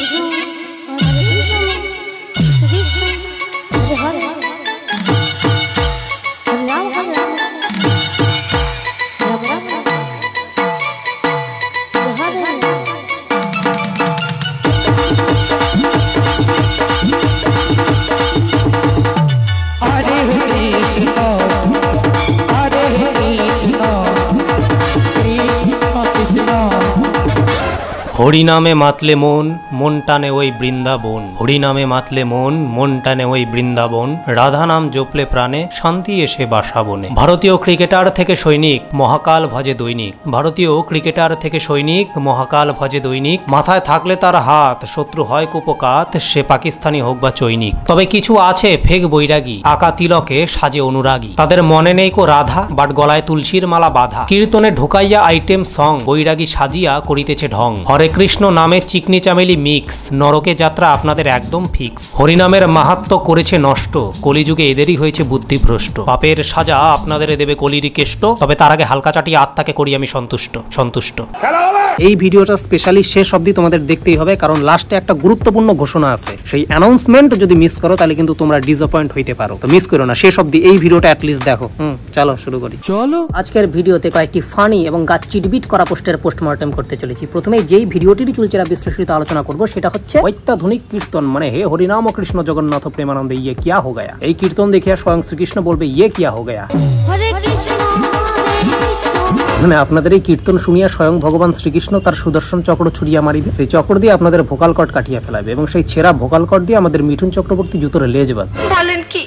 You. হরিনামে মাতলে মন মন টানে ওই বৃন্দাবন হরিনামে মাতলে মন মন টানে ওই বৃন্দাবন রাধা নাম জপলে প্রাণে শান্তি এসে বাসাবনে ভারতীয় ক্রিকেটার থেকে সৈনিক মহাকাল ভজে দৈনিক ভারতীয় ক্রিকেটার থেকে সৈনিক মহাকাল ভজে দৈনিক মাথায় থাকলে তার হাত শত্রু হয় কুপকাত সে পাকিস্তানি হোক বা চৈনিক তবে কিছু আছে ফেক বৈরাগী আকা তিলকে সাজে অনুরাগী তাদের মনে নেই কো রাধা বাট গলায় তুলসীর মালা বাধা কীর্তনে ঢুকাইয়া আইটেম সং বৈরাগী সাজিয়া করিতেছে ঢং হরে শ্রীকৃষ্ণ নামে চিকনি চামেলি মিক্স নরকে যাত্রা আপনাদের একদম ফিক্স হরিনামের মাহাত্ম করেছে নষ্ট কলিযুগে এদেরই হয়েছে বুদ্ধিভ্রষ্ট পাপের সাজা আপনাদের দেবে কলিরই কেষ্ট তবে তার আগে হালকা চাটি আত্মাকে করি আমি সন্তুষ্ট সন্তুষ্ট এই ভিডিওটা স্পেশালি শেষ অব্দি তোমাদের দেখতেই হবে কারণ লাস্টে একটা গুরুত্বপূর্ণ ঘোষণা আছে সেই অ্যানাউন্সমেন্ট যদি মিস করো তাহলে কিন্তু তোমরা ডিসঅ্যাপয়েন্ট হইতে পারো তো মিস করো না শেষ অব্দি এই ভিডিওটা অ্যাটলিস্ট দেখো হুম চলো শুরু করি চলো আজকের ভিডিওতে কয়েকটি ফানি এবং গাছ চিটবিট করা পোস্টের পোস্টমর্টম করতে চলেছি প্রথমে যেই ভিডিও ভিডিওটির চুলচেরা বিশ্লেষিত আলোচনা করব সেটা হচ্ছে অত্যাধুনিক কীর্তন মানে হে হরিনাম কৃষ্ণ জগন্নাথ প্রেমানন্দে ইয়ে কিয়া হো গয়া এই কীর্তন দেখিয়া স্বয়ং শ্রীকৃষ্ণ বলবে ইয়ে কিয়া হো গয়া মানে আপনাদের এই কীর্তন শুনিয়া স্বয়ং ভগবান শ্রীকৃষ্ণ তার সুদর্শন চক্র ছুড়িয়া মারিবে সেই চক্র দিয়ে আপনাদের ভোকাল কট কাটিয়া ফেলাবে এবং সেই ছেঁড়া ভোকাল কট দিয়ে আমাদের মিঠুন চক্রবর্তী জুতোরে লেজ বাঁধবে বলেন কি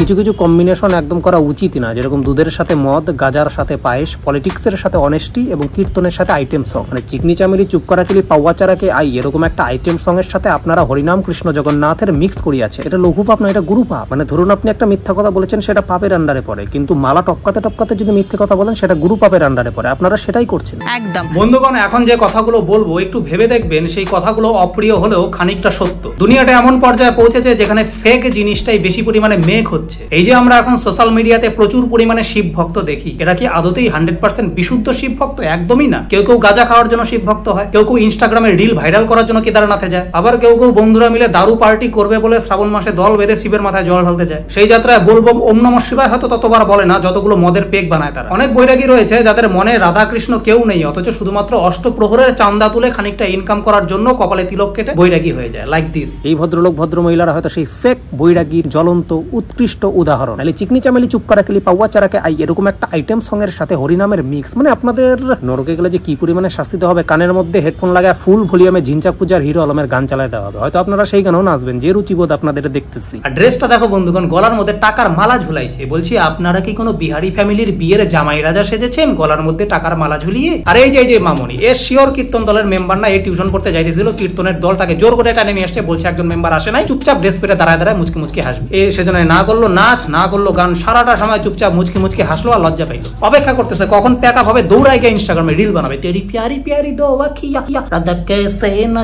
কিছু কিছু কম্বিনেশন একদম করা উচিত না যেরকম দুধের সাথে মদ গাজার সাথে পায়েস পলিটিক্সের সাথে অনেস্টি এবং কীর্তনের সাথে আইটেম সং মানে চিকনি চামেলি চুপ করা চিলি পাওয়া চারাকে আই এরকম একটা আইটেম সংয়ের সাথে আপনারা হরিনাম কৃষ্ণ জগন্নাথের মিক্স করিয়াছে এটা লঘু পাপ না এটা গুরু পাপ মানে ধরুন আপনি একটা মিথ্যা কথা বলেছেন সেটা পাপের আন্ডারে পড়ে কিন্তু মালা টপকাতে টপকাতে যদি মিথ্যে কথা বলেন সেটা গুরু পাপের আন্ডারে পড়ে আপনারা সেটাই করছেন একদম বন্ধুগণ এখন যে কথাগুলো বলবো একটু ভেবে দেখবেন সেই কথাগুলো অপ্রিয় হলেও খানিকটা সত্য দুনিয়াটা এমন পর্যায়ে পৌঁছেছে যেখানে ফেক জিনিসটাই বেশি পরিমাণে মেঘ হচ্ছে হচ্ছে এই যে আমরা এখন সোশ্যাল মিডিয়াতে প্রচুর পরিমাণে শিব ভক্ত দেখি এরা কি আদতেই হান্ড্রেড পার্সেন্ট বিশুদ্ধ শিব ভক্ত একদমই না কেউ কেউ গাঁজা খাওয়ার জন্য শিব ভক্ত হয় কেউ কেউ ইনস্টাগ্রামে রিল ভাইরাল করার জন্য কেদারনাথে যায় আবার কেউ কেউ বন্ধুরা মিলে দারু পার্টি করবে বলে শ্রাবণ মাসে দল বেঁধে শিবের মাথায় জল ঢালতে যায় সেই যাত্রায় বলবো ওম নম শিবায় হয়তো ততবার বলে না যতগুলো মদের পেক বানায় তারা অনেক বৈরাগী রয়েছে যাদের মনে রাধা কৃষ্ণ কেউ নেই অথচ শুধুমাত্র অষ্টপ্রহরের চান্দা তুলে খানিকটা ইনকাম করার জন্য কপালে তিলক কেটে বৈরাগী হয়ে যায় লাইক দিস এই ভদ্রলোক ভদ্র মহিলারা হয়তো সেই ফেক বৈরাগীর জ্বলন্ত উৎকৃষ্ট উৎকৃষ্ট উদাহরণ তাহলে চিকনি চামেলি চুপ করা খেলি পাওয়া চারাকে আই এরকম একটা আইটেম সং এর সাথে হরিনামের মিক্স মানে আপনাদের নরকে গেলে যে কি পরিমাণে শাস্তি হবে কানের মধ্যে হেডফোন লাগায় ফুল ভলিউমে ঝিনচাক পূজার হিরো আলমের গান চালায় দেওয়া হবে হয়তো আপনারা সেই গানও নাচবেন যে রুচিবোধ আপনাদের দেখতেছি আর ড্রেসটা দেখো বন্ধুগণ গলার মধ্যে টাকার মালা ঝুলাইছে বলছি আপনারা কি কোনো বিহারি ফ্যামিলির বিয়ের জামাই রাজা সেজেছেন গলার মধ্যে টাকার মালা ঝুলিয়ে আর এই যে এই যে মামনি এ শিওর কীর্তন দলের মেম্বার না এ টিউশন পড়তে যাইতেছিল কীর্তনের দল তাকে জোর করে টানে নিয়ে আসছে বলছে একজন মেম্বার আসে নাই চুপচাপ ড্রেস পেরে দাঁড়ায় দাঁড়ায় মুচকি মুচকি হাসবে এ সেজন্য না করলো করলো নাচ না করলো গান সারাটা সময় চুপচাপ মুচকি মুচকি হাসলো আর লজ্জা পাইলো অপেক্ষা করতেছে কখন প্যাক আপ হবে দৌড়ায় গিয়ে ইনস্টাগ্রামে রিল বানাবে তেরি প্যারি প্যারি দো আখিয়া রাধা কেসে না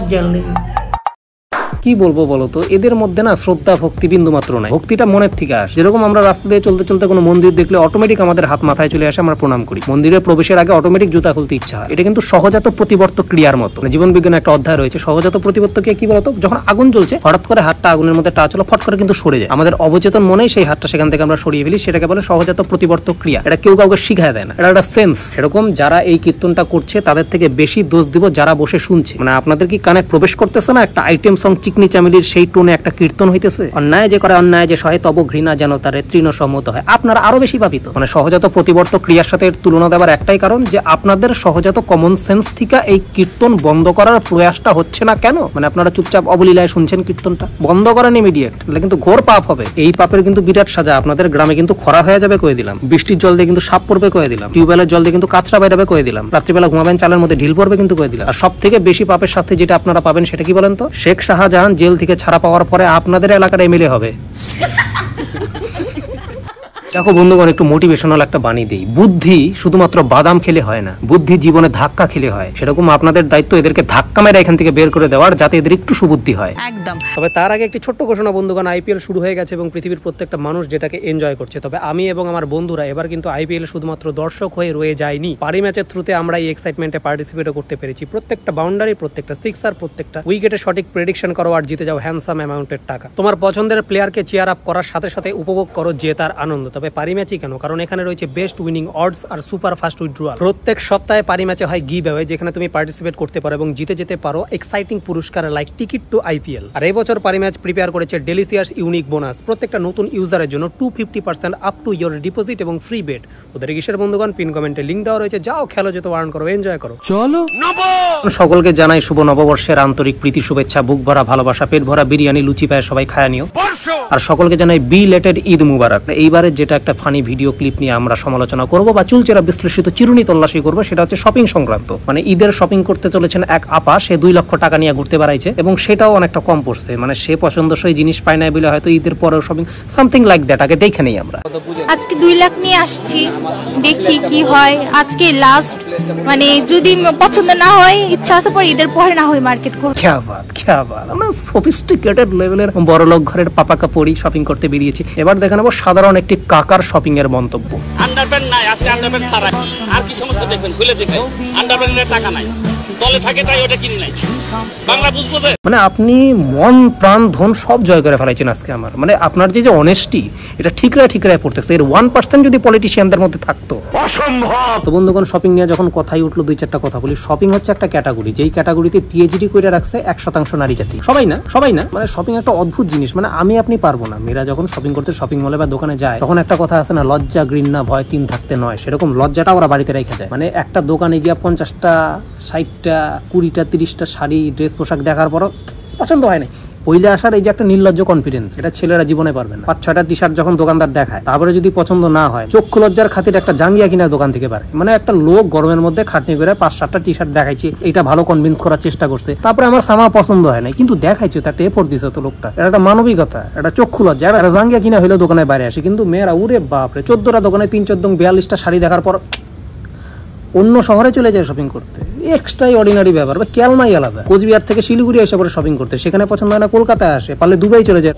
কি বলবো বলতো এদের মধ্যে না শ্রদ্ধা ভক্তি বিন্দু মাত্র নাই ভক্তিটা মনের থেকে আসে যেরকম আমরা রাস্তা দিয়ে চলতে চলতে কোনো মন্দির দেখলে অটোমেটিক আমাদের হাত মাথায় চলে আসে আমরা প্রণাম করি মন্দিরে প্রবেশের আগে অটোমেটিক জুতা খুলতে ইচ্ছা হয় এটা কিন্তু সহজাত প্রতিবর্ত ক্রিয়ার মতো মানে জীবন বিজ্ঞানের একটা অধ্যায় রয়েছে সহজাত প্রতিবর্তকে কি বলতো যখন আগুন জ্বলছে হঠাৎ করে হাতটা আগুনের মধ্যে টাচ হলো ফট করে কিন্তু সরে যায় আমাদের অবচেতন মনেই সেই হাতটা সেখান থেকে আমরা সরিয়ে ফেলি সেটাকে বলে সহজাত প্রতিবর্ত ক্রিয়া এটা কেউ কাউকে শিখায় দেয় না এটা একটা সেন্স এরকম যারা এই কীর্তনটা করছে তাদের থেকে বেশি দোষ দিব যারা বসে শুনছে মানে আপনাদের কি কানে প্রবেশ করতেছে না একটা আইটেম সং চিকনি চামেলির সেই টোনে একটা কীর্তন হইতেছে অন্যায় যে করে অন্যায় যে সহে তব ঘৃণা যেন তার তৃণ সম্মত হয় আপনারা আরো বেশি ভাবিত মানে সহজাত প্রতিবর্ত ক্রিয়ার সাথে তুলনা দেওয়ার একটাই কারণ যে আপনাদের সহজাত কমন সেন্স থেকে এই কীর্তন বন্ধ করার প্রয়াসটা হচ্ছে না কেন মানে আপনারা চুপচাপ অবলীলায় শুনছেন কীর্তনটা বন্ধ করেন ইমিডিয়েট তাহলে কিন্তু ঘোর পাপ হবে এই পাপের কিন্তু বিরাট সাজা আপনাদের গ্রামে কিন্তু খরা হয়ে যাবে কয়ে দিলাম বৃষ্টির জল দিয়ে কিন্তু সাপ পড়বে কয়ে দিলাম টিউবওয়েলের জল দিয়ে কিন্তু কাঁচরা বাইরাবে কয়ে দিলাম রাত্রিবেলা ঘুমাবেন চালের মধ্যে ঢিল পড়বে কিন্তু কয়ে দিলাম আর সব থেকে বেশি পাপের সাথে যেটা আপনারা পাবেন সেটা কি বলেন তো শেখ শাহজাহান জেল থেকে ছাড়া পাওয়ার পরে আপনাদের এলাকার এমএলএ হবে দেখো বন্ধুগণ একটু মোটিভেশনাল একটা বাণী দিই বুদ্ধি শুধুমাত্র বাদাম খেলে হয় না বুদ্ধি জীবনে ধাক্কা খেলে হয় সেরকম আপনাদের দায়িত্ব এদেরকে ধাক্কা মেরে এখান থেকে বের করে দেওয়ার যাতে এদের একটু সুবুদ্ধি হয় একদম তবে তার আগে একটি ছোট্ট ঘোষণা বন্ধুগণ আইপিএল শুরু হয়ে গেছে এবং পৃথিবীর প্রত্যেকটা মানুষ যেটাকে এনজয় করছে তবে আমি এবং আমার বন্ধুরা এবার কিন্তু আইপিএল শুধুমাত্র দর্শক হয়ে রয়ে যায়নি পারি ম্যাচের থ্রুতে আমরা এই এক্সাইটমেন্টে পার্টিসিপেটও করতে পেরেছি প্রত্যেকটা বাউন্ডারি প্রত্যেকটা সিক্সার প্রত্যেকটা উইকেটে সঠিক প্রেডিকশন করো আর জিতে যাও হ্যান্ডসাম অ্যামাউন্টের টাকা তোমার পছন্দের প্লেয়ারকে চেয়ার আপ করার সাথে সাথে উপভোগ করো যে তার আনন্দ তবে পারি ম্যাচই কেন কারণ এখানে রয়েছে বেস্ট উইনিং অডস আর সুপার ফাস্ট উইথড্রয়াল প্রত্যেক সপ্তাহে পারি ম্যাচে হয় গি ব্যবহার যেখানে তুমি পার্টিসিপেট করতে পারো এবং জিতে যেতে পারো এক্সাইটিং পুরস্কার লাইক টিকিট টু আইপিএল আর এই বছর পারি ম্যাচ প্রিপেয়ার করেছে ডেলিসিয়াস ইউনিক বোনাস প্রত্যেকটা নতুন ইউজারের জন্য two fifty percent up to your deposit এবং ফ্রি বেট ওদের কিসের বন্ধুগণ পিন কমেন্টে লিঙ্ক দেওয়া রয়েছে যাও খেলো যেত ওয়ার্ন করো এনজয় করো চলো সকলকে জানাই শুভ নববর্ষের আন্তরিক প্রীতি শুভেচ্ছা বুক ভরা ভালোবাসা পেট ভরা বিরিয়ানি লুচি পায় সবাই খায় নিও আর সকলকে জানাই বি লেটেড ঈদ মুবারক এইবারে যেটা একটা ফানি ভিডিও ক্লিপ নিয়ে আমরা সমালোচনা করব বা চুলচেরা বিশ্লেষিত চিরুনি তল্লাশি করব সেটা হচ্ছে শপিং সংক্রান্ত মানে ঈদের শপিং করতে চলেছেন এক আপা সে দুই লক্ষ টাকা নিয়ে ঘুরতে বেড়াইছে এবং সেটাও অনেকটা কম পড়ছে মানে সে পছন্দসই জিনিস পায় না বলে হয়তো ঈদের পরেও শপিং সামথিং লাইক দ্যাট আগে দেখে নেই আমরা আজকে দুই লাখ নিয়ে আসছি দেখি কি হয় আজকে লাস্ট মানে যদি পছন্দ না হয় ইচ্ছা আছে পরে ঈদের পরে না হয় মার্কেট করব কি বাত কি বাত আমরা সফিস্টিকেটেড লেভেলের বড় লোক ঘরের পাপাকা পরি শপিং করতে বেরিয়েছি এবার দেখে নেবো সাধারণ একটি ঢাকার শপিং এর মন্তব্য আন্ডারপ্যান্ট নাই আজকে আন্ডারপ্যান্ট সারা আর কি সমস্ত দেখবেন খুলে দেখবেন আন্ডারপ্যান্টের টাকা নাই দলে থাকে তাই ওটা কিনে নাই বাংলা বুঝবো মানে আপনি মন প্রাণ ধন সব জয় করে ফেলাইছেন আজকে আমার মানে আপনার যে যে অনেস্টি এটা ঠিকরা ঠিকরায় পড়তেছে এর ওয়ান পার্সেন্ট যদি পলিটিশিয়ানদের মধ্যে থাকতো অসম্ভব তো বন্ধুগণ শপিং নিয়ে যখন কথাই উঠলো দুই চারটা কথা বলি শপিং হচ্ছে একটা ক্যাটাগরি যেই ক্যাটাগরিতে পিএইচডি করে রাখছে এক শতাংশ নারী জাতি সবাই না সবাই না মানে শপিং একটা অদ্ভুত জিনিস মানে আমি আপনি পারবো না মেয়েরা যখন শপিং করতে শপিং মলে বা দোকানে যায় তখন একটা কথা আছে না লজ্জা গ্রিন না ভয় তিন থাকতে নয় সেরকম লজ্জাটা ওরা বাড়িতে রেখে যায় মানে একটা দোকানে গিয়ে পঞ্চাশটা ষাটটা বিশটা কুড়িটা তিরিশটা শাড়ি ড্রেস পোশাক দেখার পরও পছন্দ হয় না পইলে আসার এই যে একটা নির্লজ্জ কনফিডেন্স এটা ছেলেরা জীবনে পারবে না পাঁচ ছয়টা টি শার্ট যখন দোকানদার দেখায় তারপরে যদি পছন্দ না হয় চক্ষু লজ্জার খাতির একটা জাঙ্গিয়া কিনা দোকান থেকে পারে মানে একটা লোক গরমের মধ্যে খাটনি করে পাঁচ সাতটা টি শার্ট দেখাইছে এটা ভালো কনভিন্স করার চেষ্টা করছে তারপরে আমার সামা পছন্দ হয় না কিন্তু দেখাইছে তো একটা এফোর্ট দিছে তো লোকটা এটা একটা মানবিকতা এটা চক্ষু লজ্জা এটা জাঙ্গিয়া কিনা হলেও দোকানে বাইরে আসে কিন্তু মেয়েরা উরে বাপরে চোদ্দটা দোকানে তিন চোদ্দ বিয়াল্লিশটা শাড়ি দেখার পর অন্য শহরে চলে যায় শপিং করতে এক্সট্রাই অর্ডিনারি ব্যাপার বা ক্যালমাই আলাদা কোচবিহার থেকে শিলিগুড়ি এসে পরে শপিং করতে সেখানে পছন্দ হয় না কলকাতায় আসে পারলে দুবাই চলে যায়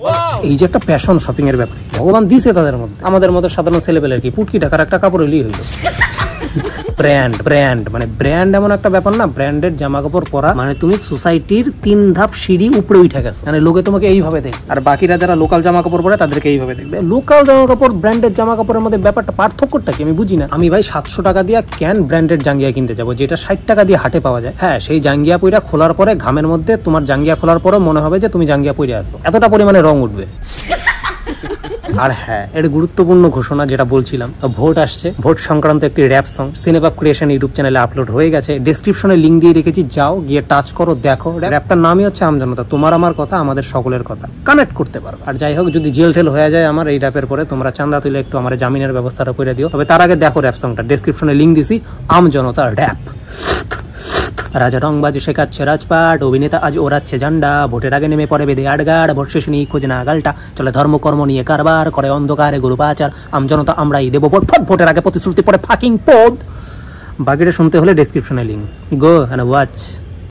এই যে একটা প্যাশন শপিং এর ব্যাপার ভগবান দিছে তাদের মধ্যে আমাদের মতো সাধারণ ছেলেপেলের কি পুটকি টাকার একটা কাপড় এলি হইলো ব্র্যান্ড ব্র্যান্ড মানে ব্র্যান্ড এমন একটা ব্যাপার না ব্র্যান্ডের জামা কাপড় পরা মানে তুমি সোসাইটির তিন ধাপ সিঁড়ি উপরে উঠে গেছো মানে লোকে তোমাকে এইভাবে দেখবে আর বাকিরা যারা লোকাল জামা কাপড় পরে তাদেরকে এইভাবে দেখবে লোকাল জামা কাপড় ব্র্যান্ডের জামা কাপড়ের মধ্যে ব্যাপারটা পার্থক্যটা কি আমি বুঝি না আমি ভাই সাতশো টাকা দিয়ে ক্যান ব্র্যান্ডের জাঙ্গিয়া কিনতে যাবো যেটা ষাট টাকা দিয়ে হাটে পাওয়া যায় হ্যাঁ সেই জাঙ্গিয়া পইরা খোলার পরে ঘামের মধ্যে তোমার জাঙ্গিয়া খোলার পরে মনে হবে যে তুমি জাঙ্গিয়া পইরা আসো এতটা পরিমাণে রং উঠবে আর হ্যাঁ এটা গুরুত্বপূর্ণ ঘোষণা যেটা বলছিলাম ভোট আসছে ভোট সংক্রান্ত একটি rap song Cinepop creation YouTube চ্যানেলে আপলোড হয়ে গেছে ডিসক্রিপশনে লিঙ্ক দিয়ে রেখেছি যাও গিয়ে টাচ করো দেখো র্যাপটার নামই হচ্ছে আমজনতা তোমার আমার কথা আমাদের সকলের কথা কানেক্ট করতে পারো আর যাই হোক যদি জেল ঠেল হয়ে যায় আমার এই র্যাপের পরে তোমরা চান্দা তুলে একটু আমার জামিনের ব্যবস্থাটা করে দিও তবে তার আগে দেখো র্যাপ সংটা ডিসক্রিপশনে লিঙ্ক দিছি আমজনতা র্যাপ রাজা রংবাজ শেখাচ্ছে রাজপাট অভিনেতা আজ ওড়াচ্ছে ঝান্ডা ভোটের আগে নেমে পড়ে বেদে আটগাড় ভোট শেষ নিয়ে খোঁজ না গালটা চলে ধর্মকর্ম নিয়ে কারবার করে অন্ধকারে গরু পাচার আমজনতা আমরাই দেবো ভোট ফট ভোটের আগে প্রতিশ্রুতি পড়ে ফাকিং পদ বাকিটা শুনতে হলে ডেসক্রিপশনে লিঙ্ক গো অ্যান্ড ওয়াচ